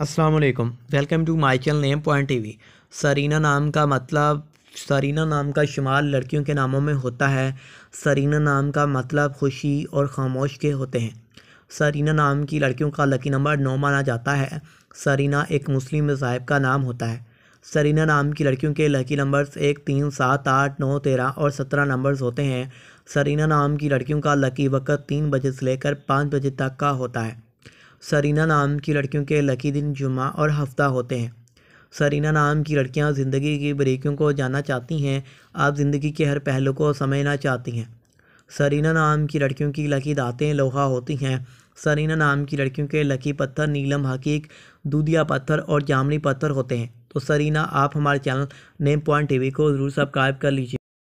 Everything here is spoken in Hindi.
अस्सलाम welcome to my channel name point T V Sarina नाम का मतलब सरीना नाम का शुमार लड़कियों के नामों में होता है सरीना नाम का मतलब खुशी और खामोश के होते हैं सरीना नाम की लड़कियों का लकी नंबर नौ माना जाता है सरीना एक मुस्लिम मज़ाहब का नाम होता है सरीना नाम की लड़कियों के लकी नंबर्स एक तीन सात आठ नौ तेरह और सत्रह नंबर्स होते हैं सरीना नाम की लड़कियों का लकी वक़्त तीन बजे से लेकर पाँच बजे तक का होता है सरीना नाम की लड़कियों के लकी दिन जुमा और हफ्ता होते हैं सरीना नाम की लड़कियां ज़िंदगी की बारीकियों को जानना चाहती हैं आप ज़िंदगी के हर पहलू को समझना चाहती हैं सरीना नाम की लड़कियों की लकी दातें लोहा होती हैं सरीना नाम की लड़कियों के लकी पत्थर नीलम हकीक दूधिया पत्थर और जामनी पत्थर होते हैं तो सरीना आप हमारे चैनल नेम पॉइंट टी को ज़रूर सब्सक्राइब कर लीजिए